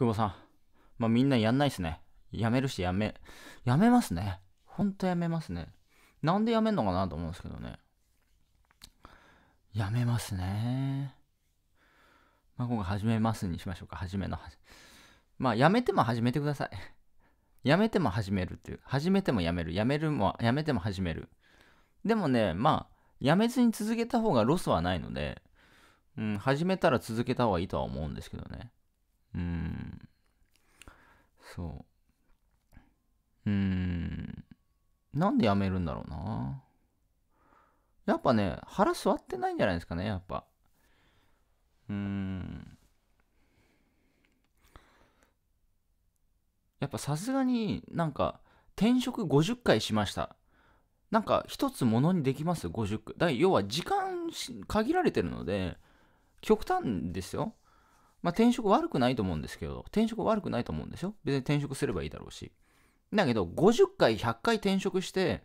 久保さん。まあ、みんなやんないっすね。やめるし、やめ、やめますね。ほんとやめますね。なんでやめんのかなと思うんですけどね。やめますね。まあ、今回始めますにしましょうか。始めのはじ。まあ、やめても始めてください。やめても始めるっていう。始めてもやめる。やめるも、やめても始める。でもね、まあ、やめずに続けた方がロスはないので、うん、始めたら続けた方がいいとは思うんですけどね。うんそううんなんで辞めるんだろうなやっぱね腹座ってないんじゃないですかねやっぱうんやっぱさすがになんか転職50回しましたなんか一つものにできます50回だ要は時間限られてるので極端ですよまあ、転職悪くないと思うんですけど、転職悪くないと思うんですよ。別に転職すればいいだろうし。だけど、50回、100回転職して、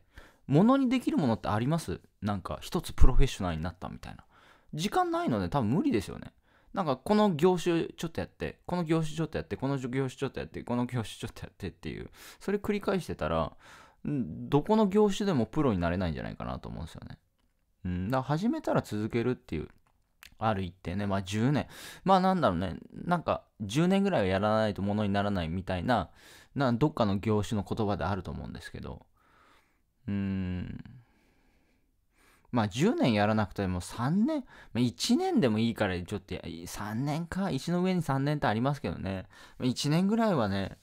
ものにできるものってありますなんか、一つプロフェッショナルになったみたいな。時間ないので、多分無理ですよね。なんか、この業種ちょっとやって、この業種ちょっとやって、この業種ちょっとやって、この業種ちょっとやってっていう、それ繰り返してたら、どこの業種でもプロになれないんじゃないかなと思うんですよね。うん、だから始めたら続けるっていう歩いてね、まあ10年、まあなんだろうね、なんか10年ぐらいはやらないとものにならないみたいな、などっかの業種の言葉であると思うんですけど、うーん、まあ10年やらなくても3年、まあ、1年でもいいからちょっと3年か、石の上に3年ってありますけどね、1年ぐらいはね、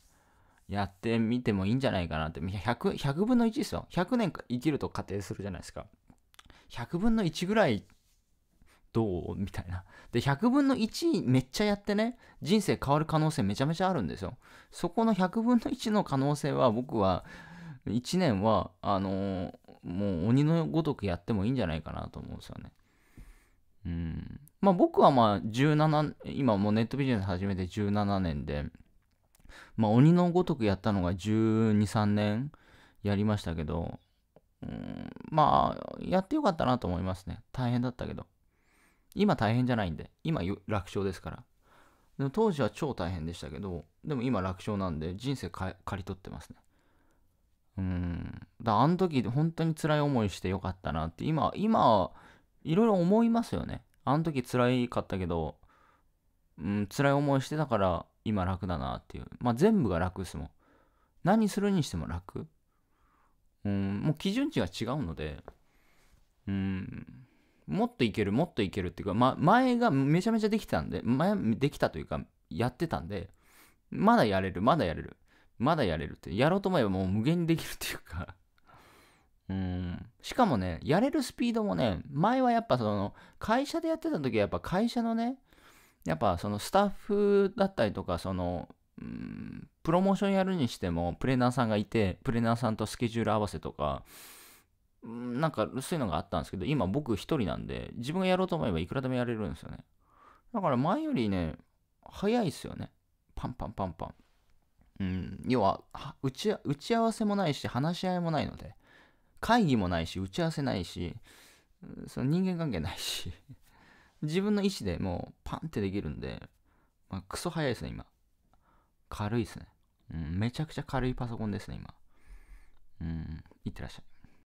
やってみてもいいんじゃないかなって、100, 100分の1ですよ。100年生きると仮定するじゃないですか。100分の1ぐらいどうみたいな。で、100分の1めっちゃやってね、人生変わる可能性めちゃめちゃあるんですよ。そこの100分の1の可能性は僕は、1年は、あのー、もう鬼のごとくやってもいいんじゃないかなと思うんですよね。うん。まあ僕はまあ17、今もうネットビジネス始めて17年で、まあ鬼のごとくやったのが12、3年やりましたけど、うん、まあやってよかったなと思いますね。大変だったけど。今大変じゃないんで、今楽勝ですから。でも当時は超大変でしたけど、でも今楽勝なんで、人生か刈り取ってますね。うん。だあの時、本当に辛い思いしてよかったなって、今、今、いろいろ思いますよね。あの時辛かったけど、うん、辛い思いしてたから、今楽だなっていう。まあ、全部が楽ですもん。何するにしても楽。うん、もう基準値が違うので、もっといけるもっといけるっていうか、ま、前がめちゃめちゃできたんで前できたというかやってたんでまだやれるまだやれるまだやれるってやろうと思えばもう無限にできるっていうか うんしかもねやれるスピードもね前はやっぱその会社でやってた時はやっぱ会社のねやっぱそのスタッフだったりとかそのプロモーションやるにしてもプレーナーさんがいてプレーナーさんとスケジュール合わせとかなんかそういうのがあったんですけど、今僕一人なんで、自分がやろうと思えばいくらでもやれるんですよね。だから前よりね、早いですよね。パンパンパンパン。うん、要は打ち、打ち合わせもないし、話し合いもないので、会議もないし、打ち合わせないし、その人間関係ないし、自分の意思でもうパンってできるんで、まあ、クソ早いですね、今。軽いですね、うん。めちゃくちゃ軽いパソコンですね、今。うん、いってらっしゃい。